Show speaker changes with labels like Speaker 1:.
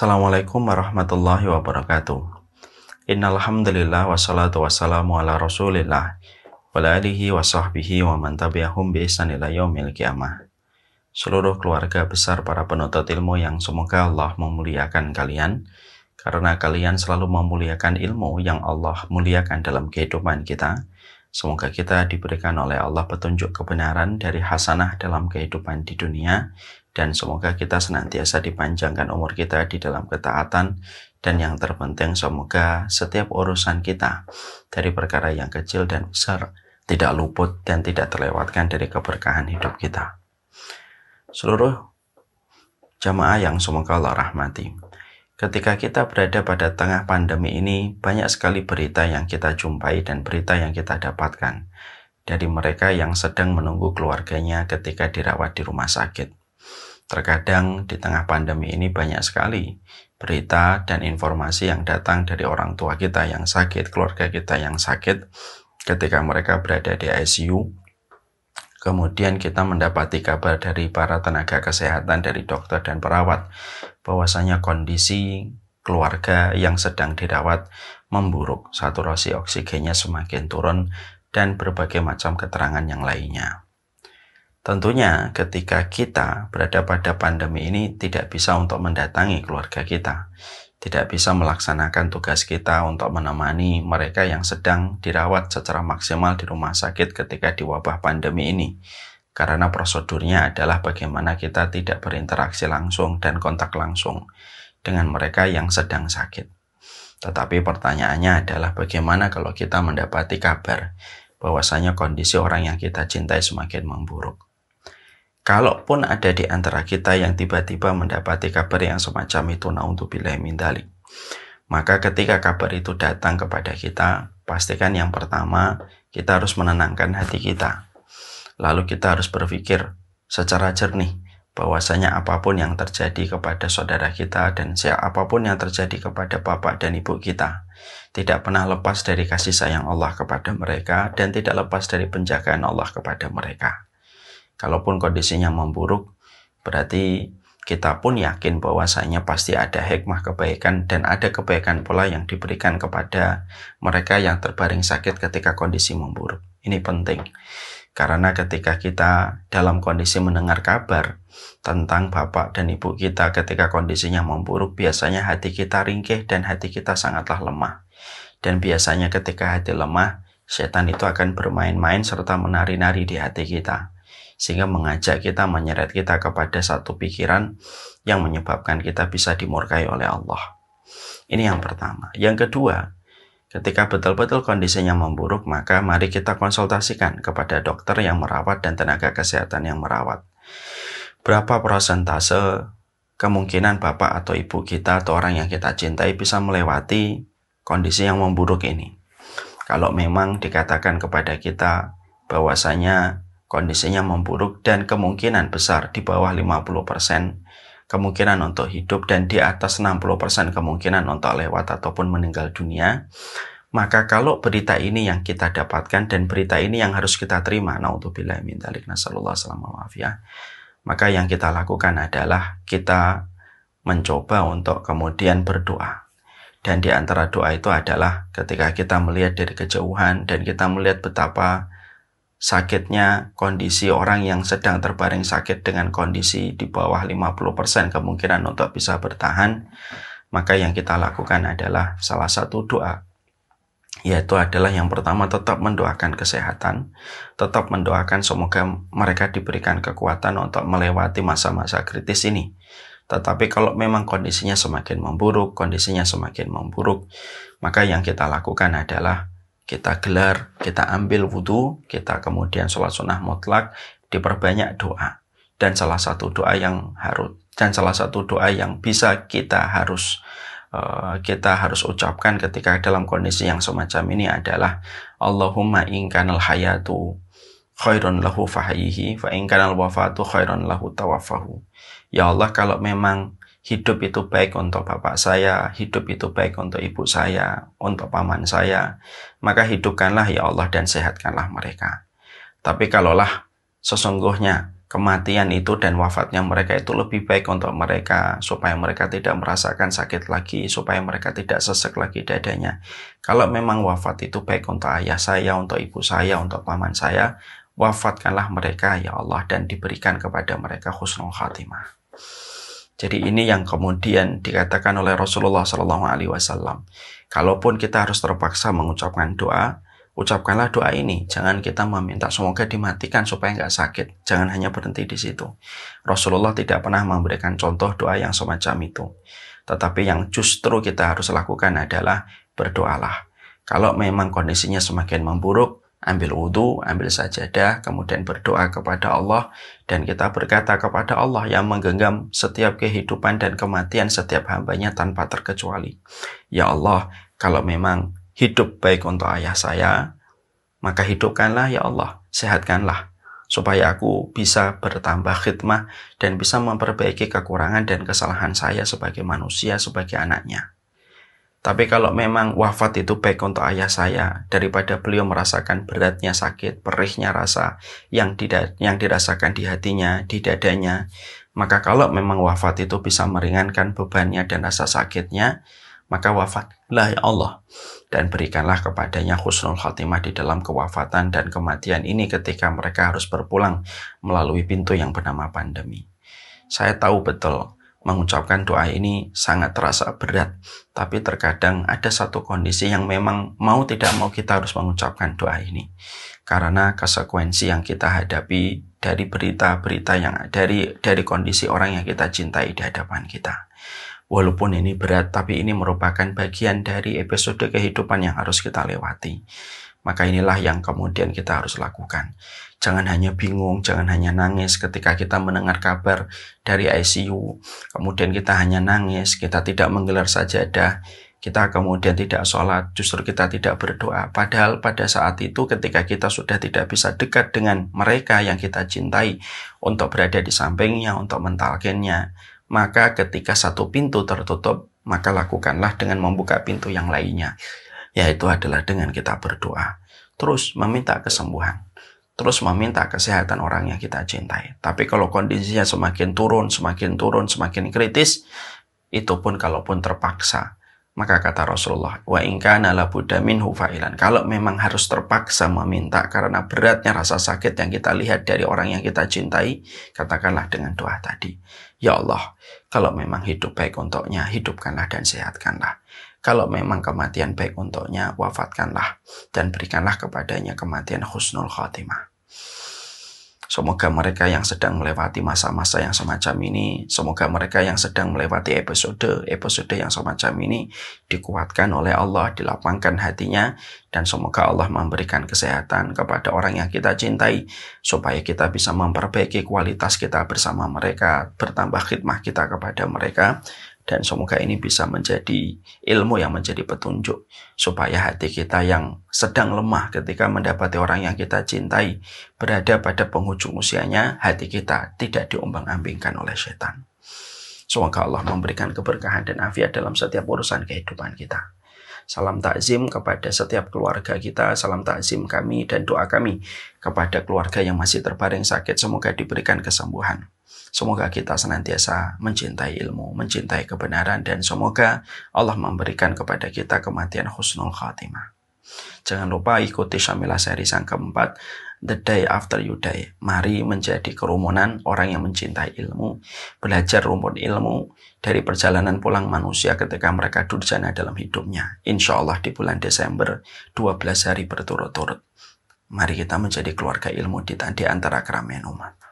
Speaker 1: Assalamualaikum warahmatullahi wabarakatuh. Innalhamdulillah wassalatu wassalamu ala rasulillah wa alihi wa sahbihi wa man tabi'ahum bi ihsan ila yaumil qiyamah. Seluruh keluarga besar para penuntut ilmu yang semoga Allah memuliakan kalian karena kalian selalu memuliakan ilmu yang Allah muliakan dalam kehidupan kita. Semoga kita diberikan oleh Allah petunjuk kebenaran dari hasanah dalam kehidupan di dunia dan semoga kita senantiasa dipanjangkan umur kita di dalam ketaatan dan yang terpenting semoga setiap urusan kita dari perkara yang kecil dan besar tidak luput dan tidak terlewatkan dari keberkahan hidup kita. Seluruh jamaah yang semoga Allah rahmati. Ketika kita berada pada tengah pandemi ini, banyak sekali berita yang kita jumpai dan berita yang kita dapatkan dari mereka yang sedang menunggu keluarganya ketika dirawat di rumah sakit Terkadang di tengah pandemi ini banyak sekali berita dan informasi yang datang dari orang tua kita yang sakit, keluarga kita yang sakit ketika mereka berada di ICU. Kemudian kita mendapati kabar dari para tenaga kesehatan, dari dokter dan perawat, bahwasanya kondisi keluarga yang sedang dirawat memburuk, saturasi oksigennya semakin turun, dan berbagai macam keterangan yang lainnya. Tentunya ketika kita berada pada pandemi ini tidak bisa untuk mendatangi keluarga kita, tidak bisa melaksanakan tugas kita untuk menemani mereka yang sedang dirawat secara maksimal di rumah sakit ketika di wabah pandemi ini. Karena prosedurnya adalah bagaimana kita tidak berinteraksi langsung dan kontak langsung dengan mereka yang sedang sakit. Tetapi pertanyaannya adalah bagaimana kalau kita mendapati kabar bahwasanya kondisi orang yang kita cintai semakin memburuk Kalaupun ada di antara kita yang tiba-tiba mendapati kabar yang semacam itu, min mindalik. Maka ketika kabar itu datang kepada kita, pastikan yang pertama kita harus menenangkan hati kita. Lalu kita harus berpikir secara jernih bahwasanya apapun yang terjadi kepada saudara kita dan siapapun yang terjadi kepada bapak dan ibu kita tidak pernah lepas dari kasih sayang Allah kepada mereka dan tidak lepas dari penjagaan Allah kepada mereka. Kalaupun kondisinya memburuk, berarti kita pun yakin bahwasanya pasti ada hikmah kebaikan dan ada kebaikan pula yang diberikan kepada mereka yang terbaring sakit ketika kondisi memburuk. Ini penting. Karena ketika kita dalam kondisi mendengar kabar tentang bapak dan ibu kita ketika kondisinya memburuk, biasanya hati kita ringkih dan hati kita sangatlah lemah. Dan biasanya ketika hati lemah, setan itu akan bermain-main serta menari-nari di hati kita sehingga mengajak kita menyeret kita kepada satu pikiran yang menyebabkan kita bisa dimurkai oleh Allah. Ini yang pertama. Yang kedua, ketika betul-betul kondisinya memburuk, maka mari kita konsultasikan kepada dokter yang merawat dan tenaga kesehatan yang merawat. Berapa prosentase kemungkinan bapak atau ibu kita atau orang yang kita cintai bisa melewati kondisi yang memburuk ini? Kalau memang dikatakan kepada kita bahwasanya kondisinya memburuk dan kemungkinan besar di bawah 50% kemungkinan untuk hidup dan di atas 60% kemungkinan untuk lewat ataupun meninggal dunia, maka kalau berita ini yang kita dapatkan dan berita ini yang harus kita terima, naudzubillah min dzalik, nasallallahu alaihi ya. Maka yang kita lakukan adalah kita mencoba untuk kemudian berdoa. Dan di antara doa itu adalah ketika kita melihat dari kejauhan dan kita melihat betapa sakitnya kondisi orang yang sedang terbaring sakit dengan kondisi di bawah 50% kemungkinan untuk bisa bertahan, maka yang kita lakukan adalah salah satu doa. Yaitu adalah yang pertama tetap mendoakan kesehatan, tetap mendoakan semoga mereka diberikan kekuatan untuk melewati masa-masa kritis ini. Tetapi kalau memang kondisinya semakin memburuk, kondisinya semakin memburuk, maka yang kita lakukan adalah kita gelar, kita ambil wudhu, kita kemudian sholat sunnah mutlak, diperbanyak doa. Dan salah satu doa yang harus, dan salah satu doa yang bisa kita harus eh, kita harus ucapkan ketika dalam kondisi yang semacam ini adalah Allahumma inkanal hayatu khairun lahu fahayihi fa inkanal wafatu khairun lahu tawafahu. Ya Allah kalau memang hidup itu baik untuk bapak saya, hidup itu baik untuk ibu saya, untuk paman saya, maka hidupkanlah ya Allah dan sehatkanlah mereka. Tapi kalaulah sesungguhnya kematian itu dan wafatnya mereka itu lebih baik untuk mereka supaya mereka tidak merasakan sakit lagi, supaya mereka tidak sesek lagi dadanya. Kalau memang wafat itu baik untuk ayah saya, untuk ibu saya, untuk paman saya, wafatkanlah mereka ya Allah dan diberikan kepada mereka husnul khatimah. Jadi ini yang kemudian dikatakan oleh Rasulullah Shallallahu Alaihi Wasallam. Kalaupun kita harus terpaksa mengucapkan doa, ucapkanlah doa ini. Jangan kita meminta semoga dimatikan supaya nggak sakit. Jangan hanya berhenti di situ. Rasulullah tidak pernah memberikan contoh doa yang semacam itu. Tetapi yang justru kita harus lakukan adalah berdoalah. Kalau memang kondisinya semakin memburuk, ambil wudhu, ambil sajadah, kemudian berdoa kepada Allah, dan kita berkata kepada Allah yang menggenggam setiap kehidupan dan kematian setiap hambanya tanpa terkecuali. Ya Allah, kalau memang hidup baik untuk ayah saya, maka hidupkanlah ya Allah, sehatkanlah, supaya aku bisa bertambah khidmah dan bisa memperbaiki kekurangan dan kesalahan saya sebagai manusia, sebagai anaknya. Tapi kalau memang wafat itu baik untuk ayah saya daripada beliau merasakan beratnya sakit, perihnya rasa yang tidak yang dirasakan di hatinya, di dadanya, maka kalau memang wafat itu bisa meringankan bebannya dan rasa sakitnya, maka wafatlah ya Allah dan berikanlah kepadanya khusnul khatimah di dalam kewafatan dan kematian ini ketika mereka harus berpulang melalui pintu yang bernama pandemi. Saya tahu betul mengucapkan doa ini sangat terasa berat, tapi terkadang ada satu kondisi yang memang mau tidak mau kita harus mengucapkan doa ini. Karena konsekuensi yang kita hadapi dari berita-berita yang dari dari kondisi orang yang kita cintai di hadapan kita. Walaupun ini berat, tapi ini merupakan bagian dari episode kehidupan yang harus kita lewati. Maka inilah yang kemudian kita harus lakukan. Jangan hanya bingung, jangan hanya nangis ketika kita mendengar kabar dari ICU. Kemudian kita hanya nangis, kita tidak menggelar sajadah, kita kemudian tidak sholat, justru kita tidak berdoa. Padahal pada saat itu ketika kita sudah tidak bisa dekat dengan mereka yang kita cintai untuk berada di sampingnya, untuk mentalkannya, maka ketika satu pintu tertutup, maka lakukanlah dengan membuka pintu yang lainnya. Yaitu adalah dengan kita berdoa. Terus meminta kesembuhan terus meminta kesehatan orang yang kita cintai. Tapi kalau kondisinya semakin turun, semakin turun, semakin kritis, itu pun kalaupun terpaksa. Maka kata Rasulullah, wa ingkana minhu Kalau memang harus terpaksa meminta karena beratnya rasa sakit yang kita lihat dari orang yang kita cintai, katakanlah dengan doa tadi. Ya Allah, kalau memang hidup baik untuknya, hidupkanlah dan sehatkanlah. Kalau memang kematian baik untuknya, wafatkanlah dan berikanlah kepadanya kematian husnul khatimah. Semoga mereka yang sedang melewati masa-masa yang semacam ini, semoga mereka yang sedang melewati episode-episode yang semacam ini dikuatkan oleh Allah, dilapangkan hatinya, dan semoga Allah memberikan kesehatan kepada orang yang kita cintai, supaya kita bisa memperbaiki kualitas kita bersama mereka, bertambah khidmah kita kepada mereka, dan semoga ini bisa menjadi ilmu yang menjadi petunjuk supaya hati kita yang sedang lemah ketika mendapati orang yang kita cintai berada pada penghujung usianya hati kita tidak diombang-ambingkan oleh setan. Semoga Allah memberikan keberkahan dan afiat dalam setiap urusan kehidupan kita. Salam takzim kepada setiap keluarga kita, salam takzim kami dan doa kami kepada keluarga yang masih terbaring sakit, semoga diberikan kesembuhan. Semoga kita senantiasa mencintai ilmu, mencintai kebenaran, dan semoga Allah memberikan kepada kita kematian husnul khatimah. Jangan lupa ikuti Syamila seri yang keempat, The Day After You Die. Mari menjadi kerumunan orang yang mencintai ilmu, belajar rumput ilmu dari perjalanan pulang manusia ketika mereka durjana dalam hidupnya. Insya Allah di bulan Desember, 12 hari berturut-turut. Mari kita menjadi keluarga ilmu di antara keramaian umat.